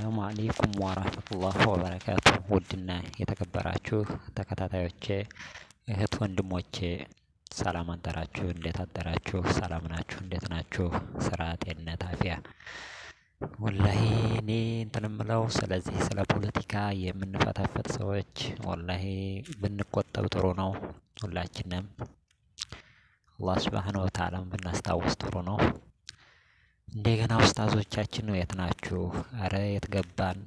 አሰላሙ አሌይኩም ወራህመቱላህ ወበረካቱ። ውድና የተከበራችሁ ተከታታዮቼ እህት ወንድሞቼ ሰላም አደራችሁ። እንዴት አደራችሁ? ሰላም ናችሁ? እንዴት ናችሁ? ስራ፣ ጤንነት፣ አፊያ። ወላሂ እኔ እንትን የምለው ስለዚህ ስለ ፖለቲካ የምንፈታፈት ሰዎች ወላሂ ብንቆጠብ ጥሩ ነው። ሁላችንም አላህ ሱብሓነሁ ወተዓላ ብናስታውስ ጥሩ ነው። እንደገና ኡስታዞቻችን የት ናችሁ? አረ የት ገባን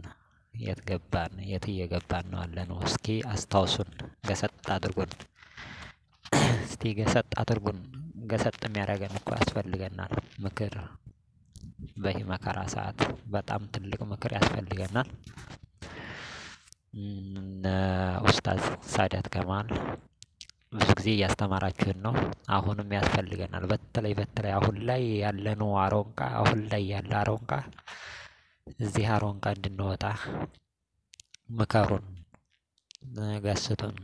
የት ገባን የት እየገባን ነው አለ ነው። እስኪ አስታውሱን፣ ገሰጥ አድርጉን። እስቲ ገሰጥ አድርጉን። ገሰጥ የሚያደርገን እኮ ያስፈልገናል። ምክር በዚህ መከራ ሰዓት በጣም ትልቅ ምክር ያስፈልገናል። ኡስታዝ ሳዳት ከማል ብዙ ጊዜ እያስተማራችሁን ነው። አሁንም ያስፈልገናል። በተለይ በተለይ አሁን ላይ ያለነው አሮንቃ አሁን ላይ ያለ አሮንቃ እዚህ አሮንቃ እንድንወጣ ምከሩን፣ ገስቱን።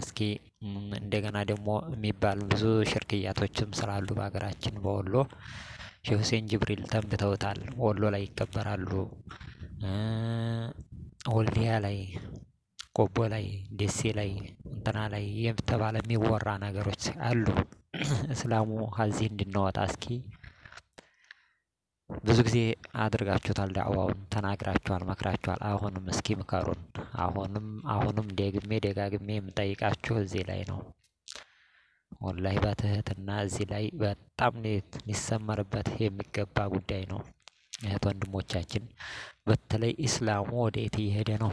እስኪ እንደገና ደግሞ የሚባል ብዙ ሽርክያቶችም ስላሉ በሀገራችን በወሎ ሼህ ሁሴን ጅብሪል ተንብተውታል። ወሎ ላይ ይከበራሉ፣ ወልዲያ ላይ ቆቦ ላይ ደሴ ላይ እንትና ላይ የተባለ የሚወራ ነገሮች አሉ። እስላሙ ከዚህ እንድንወጣ እስኪ ብዙ ጊዜ አድርጋችሁታል። ዳዕዋውን ተናግራችኋል፣ መክራችኋል። አሁንም እስኪ ምከሩን። አሁንም አሁንም ደግሜ ደጋግሜ የምጠይቃችሁ እዚህ ላይ ነው። ወላሂ በትህትና እዚህ ላይ በጣም ሊሰመርበት የሚገባ ጉዳይ ነው። እህት ወንድሞቻችን፣ በተለይ ኢስላሙ ወዴት እየሄደ ነው?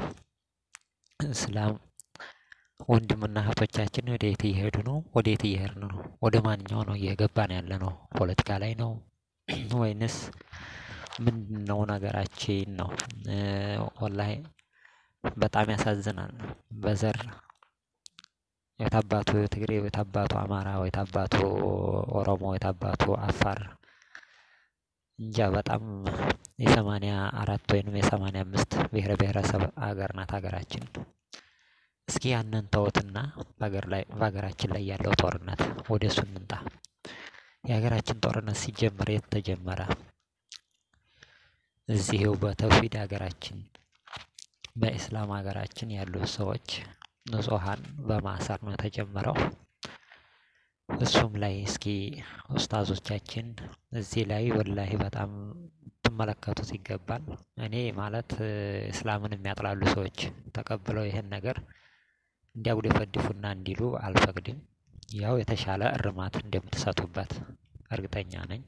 እስላም ወንድምና እህቶቻችን ወዴት እየሄዱ ነው? ወዴት እየሄድን ነው? ወደ ማንኛው ነው እየገባን ያለ ነው? ፖለቲካ ላይ ነው ወይንስ ምንድን ነው ነገራችን ነው? ወላሂ በጣም ያሳዝናል። በዘር የታባቱ ትግሬ፣ የታባቱ አማራ፣ የታባቱ ኦሮሞ፣ የታባቱ አፋር እንጃ በጣም የሰማኒያ አራት ወይንም የሰማኒያ አምስት ብሔረ ብሔረሰብ አገር ናት ሀገራችን። እስኪ ያንን ተውትና በሀገራችን ላይ ያለው ጦርነት ወደ እሱ እንምጣ። የሀገራችን ጦርነት ሲጀመር የት ተጀመረ? እዚህው በተውሂድ ሀገራችን በኢስላም ሀገራችን ያሉ ሰዎች ንጹሀን በማሰር ነው የተጀመረው። እሱም ላይ እስኪ ኡስታዞቻችን እዚህ ላይ ወላሂ በጣም ሊመለከቱት ይገባል። እኔ ማለት እስላምን የሚያጥላሉ ሰዎች ተቀብለው ይህን ነገር እንዲያጉደፈድፉና እንዲሉ አልፈቅድም። ያው የተሻለ እርማት እንደምትሰጡበት እርግጠኛ ነኝ።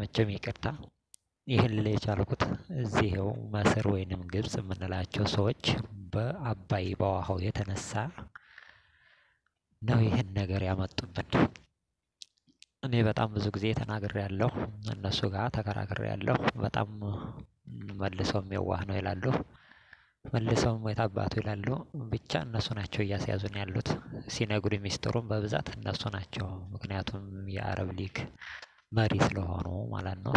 መቼም ይቅርታ ይህን ልል የቻልኩት እዚህው መስር ወይንም ግብጽ የምንላቸው ሰዎች በአባይ በውሃው የተነሳ ነው ይህን ነገር ያመጡብን። እኔ በጣም ብዙ ጊዜ ያለሁ እነሱ ጋር ያለሁ በጣም መልሰው የዋህ ነው ይላሉ። መልሰውም የት አባቱ ይላሉ ብቻ እነሱ ናቸው እያስያዙን ያሉት ሲነግሩ የሚስጥሩም በብዛት እነሱ ናቸው ምክንያቱም የአረብ ሊግ መሪ ስለሆኑ ማለት ነው።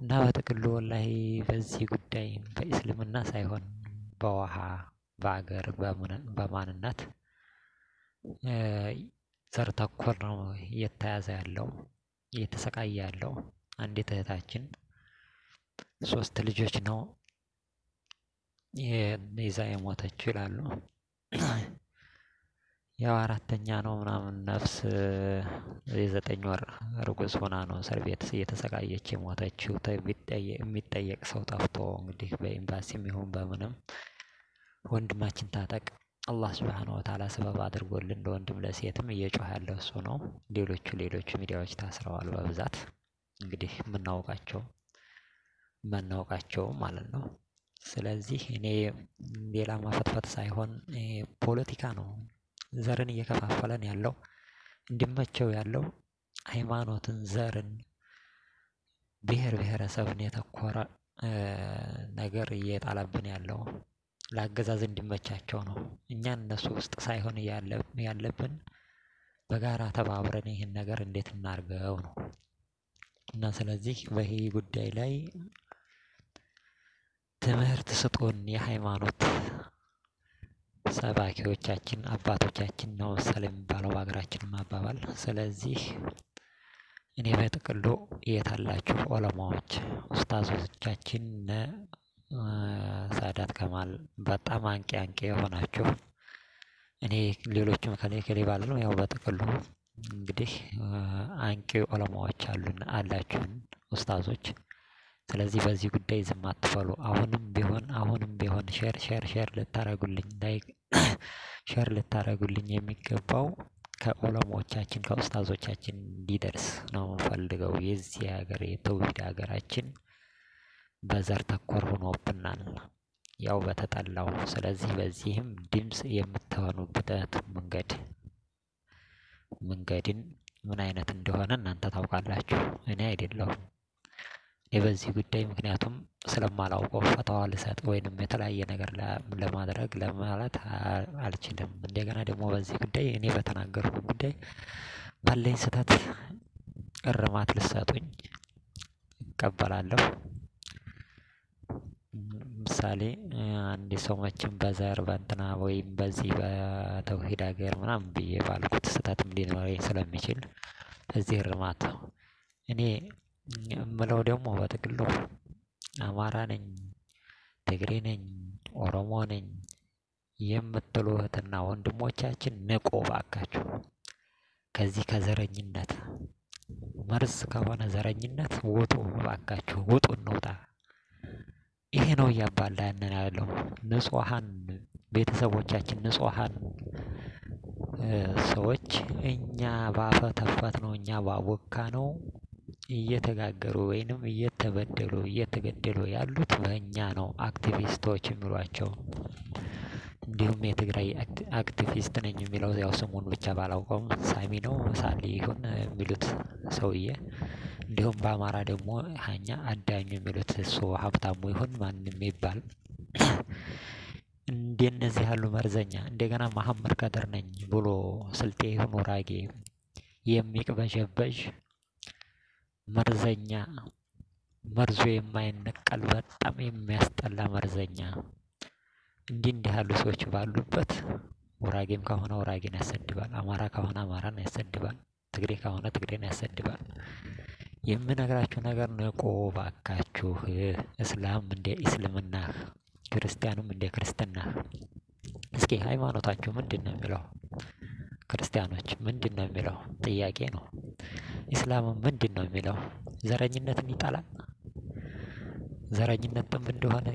እና በጥቅሉ ወላሂ በዚህ ጉዳይ በእስልምና ሳይሆን በውሃ በሀገር በማንነት ዘር ተኮር ነው እየተያዘ ያለው እየተሰቃየ ያለው። አንዲት እህታችን ሶስት ልጆች ነው ይዛ የሞተችው ይላሉ። ያው አራተኛ ነው ምናምን ነፍስ የዘጠኝ ወር እርጉዝ ሆና ነው እስር ቤት እየተሰቃየች የሞተችው። የሚጠየቅ ሰው ጠፍቶ እንግዲህ በኤምባሲም ይሁን በምንም ወንድማችን ታጠቅ አላህ ስብሓን ወተዓላ ሰበብ አድርጎልን ለወንድም ለሴትም እየጮህ ያለው እሱ ነው። ሌሎቹ ሌሎቹ ሚዲያዎች ታስረዋል በብዛት እንግዲህ የምናውቃቸው መናውቃቸው ማለት ነው። ስለዚህ እኔ ሌላ ማፈትፈት ሳይሆን ፖለቲካ ነው ዘርን እየከፋፈለን ያለው እንዲመቸው ያለው ሃይማኖትን፣ ዘርን፣ ብሔር ብሔረሰብን የተኮረ ነገር እየጣለብን ያለው ለአገዛዝ እንዲመቻቸው ነው። እኛ እነሱ ውስጥ ሳይሆን ያለብን በጋራ ተባብረን ይህን ነገር እንዴት እናርገው ነው። እና ስለዚህ በይህ ጉዳይ ላይ ትምህርት ስጡን የሃይማኖት ሰባኪዎቻችን አባቶቻችን ነው መሰል የሚባለው በሀገራችን አባባል። ስለዚህ እኔ በጥቅሉ የት አላችሁ ኦለማዎች ኡስታዞቻችን ሳዳት ከማል በጣም አንቂ አንቂ የሆናችሁ እኔ ሌሎችም ከላይ ከላይ ባልለው ያው በጥቅሉ እንግዲህ አንቂ ዑለማዎች አሉን አላችሁን ኡስታዞች። ስለዚህ በዚህ ጉዳይ ዝም አትበሉ። አሁንም ቢሆን አሁንም ቢሆን ሼር ሼር ሼር ልታረጉልኝ ላይ ሼር ልታረጉልኝ የሚገባው ከዑለሞቻችን ከኡስታዞቻችን እንዲደርስ ነው የምፈልገው። የዚህ ሀገር የተውሂድ ሀገራችን በዘር ተኮር ሆኖብናልና ያው በተጠላው ስለዚህ በዚህም ድምፅ የምትሆኑበት መንገድ መንገድን ምን አይነት እንደሆነ እናንተ ታውቃላችሁ፣ እኔ አይደለሁም። እኔ በዚህ ጉዳይ ምክንያቱም ስለማላውቀው ፈተዋ ልሰጥ ወይንም የተለያየ ነገር ለማድረግ ለማለት አልችልም። እንደገና ደግሞ በዚህ ጉዳይ እኔ በተናገርኩ ጉዳይ ባለኝ ስህተት እርማት ልሰጡኝ እቀበላለሁ። ምሳሌ አንድ መችን በዘር በእንትና ወይም በዚህ በተውሂድ ሀገር ምናምን ብዬ ባልኩት ስህተትም ሊኖረ ስለሚችል እዚህ እርማት ነው። እኔ የምለው ደግሞ በጥቅሉ አማራ ነኝ፣ ትግሬ ነኝ፣ ኦሮሞ ነኝ የምትሉ እህትና ወንድሞቻችን ንቁ ባካችሁ። ከዚህ ከዘረኝነት መርዝ ከሆነ ዘረኝነት ውጡ ባካችሁ፣ ውጡ እንውጣ። ይሄ ነው እያባላን ያለው። ንጹሃን ቤተሰቦቻችን ንጹሃን ሰዎች እኛ ባፈተፈት ነው እኛ ባወካ ነው እየተጋገሩ ወይንም እየተበደሉ እየተገደሉ ያሉት በእኛ ነው። አክቲቪስቶች የሚሏቸው እንዲሁም የትግራይ አክቲቪስት ነኝ የሚለው ያው ስሙን ብቻ ባላውቀውም ሳሚ ነው ሳሊ ይሁን የሚሉት ሰውዬ እንዲሁም በአማራ ደግሞ ሀኛ አዳኙ የሚሉት እሱ ሀብታሙ ይሁን ማንም ይባል እንደነዚህ ያሉ መርዘኛ እንደገና መሀመድ ቀደር ነኝ ብሎ ስልጤ ይሁን ውራጌ የሚቅበዠበዥ መርዘኛ መርዞ የማይነቀል በጣም የሚያስጠላ መርዘኛ እንዲህ እንዲህ ያሉ ሰዎች ባሉበት ውራጌም ከሆነ ውራጌን ያሰድባል፣ አማራ ከሆነ አማራን ያሰድባል፣ ትግሬ ከሆነ ትግሬን ያሰድባል። የምነግራችሁ ነገር ንቁ ባካችሁ። እስላም እንደ እስልምና፣ ክርስቲያኑም እንደ ክርስትና። እስኪ ሃይማኖታችሁ ምንድን ነው የሚለው? ክርስቲያኖች ምንድን ነው የሚለው? ጥያቄ ነው። እስላምም ምንድን ነው የሚለው? ዘረኝነትን ይጣላል። ዘረኝነት ጥንብ እንደሆነ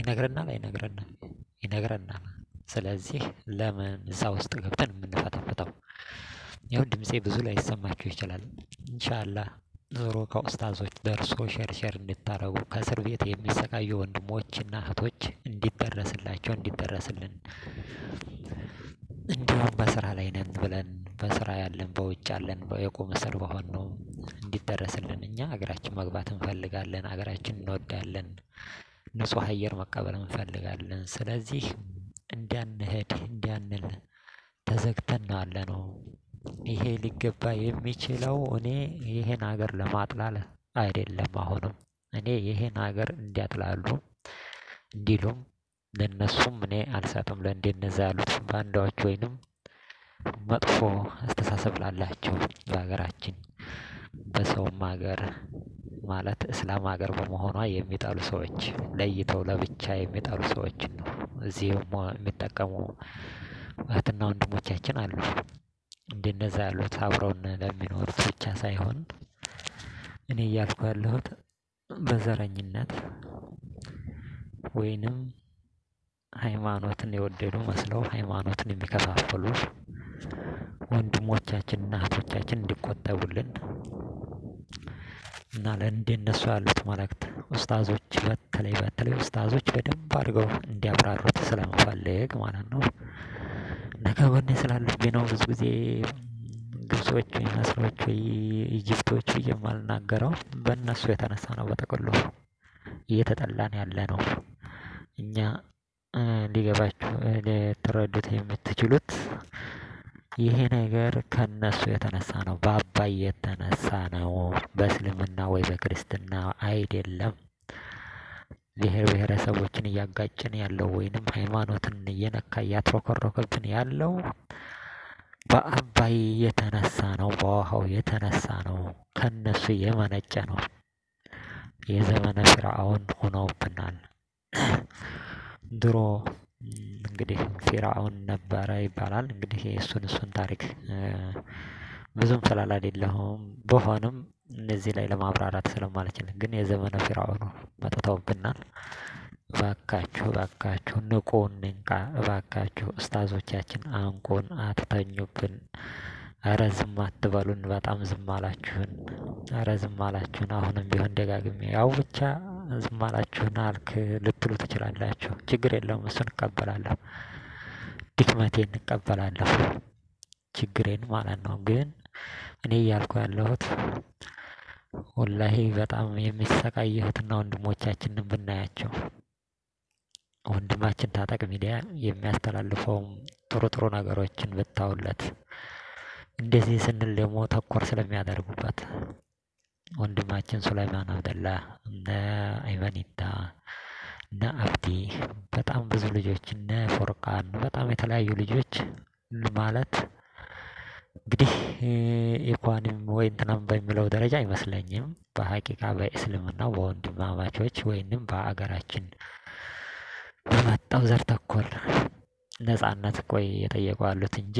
ይነግረናል አይነግረናል? ይነግረናል። ስለዚህ ለምን እዛ ውስጥ ገብተን የምንፈተፍተው? ይሁን ድምፄ ብዙ ላይ ይሰማችሁ ይችላል። ኢንሻአላህ ዞሮ ከኡስታዞች ደርሶ ሸርሸር ሸር እንድታረጉ ከእስር ቤት የሚሰቃዩ ወንድሞችና እህቶች እንዲደረስላቸው እንዲደረስልን፣ እንዲሁም በስራ ላይ ነን ብለን በስራ ያለን በውጭ ያለን የቁም እስር በሆን ነው እንዲደረስልን። እኛ አገራችን መግባት እንፈልጋለን። አገራችን እንወዳለን። ንጹህ አየር መቀበል እንፈልጋለን። ስለዚህ እንዲያንሄድ እንዲያንል ተዘግተን ነው ያለ ነው። ይሄ ሊገባ የሚችለው እኔ ይሄን ሀገር ለማጥላል አይደለም። አሁንም እኔ ይሄን ሀገር እንዲያጥላሉ እንዲሉም ለነሱም እኔ አልሰጥም። ለእንደነዛ ያሉት ባንዳዎች ወይንም መጥፎ አስተሳሰብ ላላቸው በሀገራችን በሰውም ሀገር ማለት እስላም ሀገር በመሆኗ የሚጠሉ ሰዎች ለይተው ለብቻ የሚጠሉ ሰዎችን ነው እዚህም የሚጠቀሙ እህትና ወንድሞቻችን አሉ። እንደነዛ ያሉት አብረውን ለሚኖሩት ብቻ ሳይሆን እኔ እያልኩ ያለሁት በዘረኝነት ወይንም ሃይማኖትን የወደዱ መስለው ሃይማኖትን የሚከፋፍሉ ወንድሞቻችንና እህቶቻችን እንዲቆጠቡልን እና ለእንደነሱ ያሉት መልእክት ኡስታዞች በተለይ በተለይ ኡስታዞች በደንብ አድርገው እንዲያብራሩት ስለምፈልግ ማለት ነው። ከጎኔ ስላለብኝ ነው ብዙ ጊዜ ግብጾች ወይ መስሮች ወይ ኢጅፕቶች ብዬ የማልናገረው በእነሱ የተነሳ ነው። በጥቅሉ እየተጠላን ያለ ነው። እኛ ሊገባችሁ ልትረዱት የምትችሉት ይሄ ነገር ከነሱ የተነሳ ነው። በአባይ የተነሳ ነው። በእስልምና ወይ በክርስትና አይደለም። ብሔር ብሔረሰቦችን እያጋጭን ያለው ወይንም ሃይማኖትን እየነካ እያትሮከሮከብን ያለው በአባይ የተነሳ ነው፣ በውሃው የተነሳ ነው፣ ከነሱ የመነጨ ነው። የዘመነ ፊርአውን ሆነውብናል። ድሮ እንግዲህ ፊርአውን ነበረ ይባላል። እንግዲህ የእሱን እሱን ታሪክ ብዙም ስላላደለሁም በሆንም እነዚህ ላይ ለማብራራት ስለማልችል ግን የዘመነ ፊርአውን መጥተውብናል። እባካችሁ እባካችሁ ንቁ፣ እንንቃ። እባካችሁ እስታዞቻችን አንቁን፣ አትተኙብን። እረ ዝም አትበሉን። በጣም ዝም አላችሁን። እረ ዝም አላችሁን። አሁንም ቢሆን ደጋግሜ ያው ብቻ ዝም አላችሁን አልክ ልትሉ ትችላላችሁ። ችግር የለውም፣ እሱን እቀበላለሁ፣ ድክመቴን እቀበላለሁ፣ ችግሬን ማለት ነው። ግን እኔ እያልኩ ያለሁት ወላሂ በጣም የሚሰቃይ እህትና ወንድሞቻችንን ብናያቸው ወንድማችን ታጠቅ ሚዲያ የሚያስተላልፈውም ጥሩ ጥሩ ነገሮችን ብታውለት እንደዚህ ስንል ደግሞ ተኮር ስለሚያደርጉበት ወንድማችን ሱላይማን አብደላ እነ አይመኒታ እነ አብዲ በጣም ብዙ ልጆች እነ ፎርቃን በጣም የተለያዩ ልጆች ማለት እንግዲህ ኢኳንም ወይ እንትናም በሚለው ደረጃ አይመስለኝም። በሀቂቃ በእስልምና በወንድማማቾች ወይንም በአገራችን በመጣው ዘር ተኮር ነጻነት ቆይ የጠየቁ አሉት እንጂ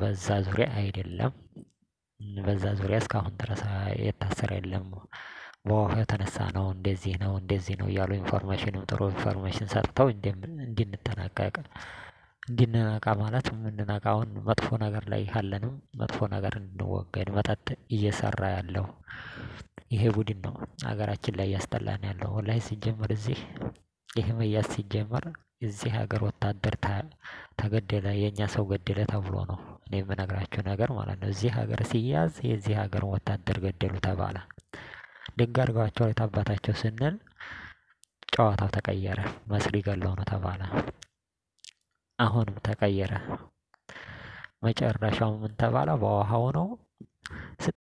በዛ ዙሪያ አይደለም። በዛ ዙሪያ እስካሁን ድረስ የታሰረ የለም። በወፍ የተነሳ ነው እንደዚህ ነው እንደዚህ ነው እያሉ ኢንፎርሜሽንም ጥሩ ኢንፎርሜሽን ሰጥተው እንድንጠናቀቅ እንድንነቃ ማለት የምንነቃውን መጥፎ ነገር ላይ ካለንም መጥፎ ነገር እንድንወገድ መጠጥ እየሰራ ያለው ይሄ ቡድን ነው ሀገራችን ላይ እያስጠላን ያለው። ወላሂ ሲጀመር እዚህ ይህ መያዝ ሲጀመር እዚህ ሀገር ወታደር ተገደለ የእኛ ሰው ገደለ ተብሎ ነው እኔ የምነግራችሁ ነገር ማለት ነው። እዚህ ሀገር ሲያዝ የዚህ ሀገር ወታደር ገደሉ ተባለ። ድንግ አድርገዋቸው የታባታቸው ስንል ጨዋታው ተቀየረ። መስሪ ገለው ነው ተባለ። አሁንም ተቀየረ። መጨረሻው ምን ተባለ? በውሃው ነው።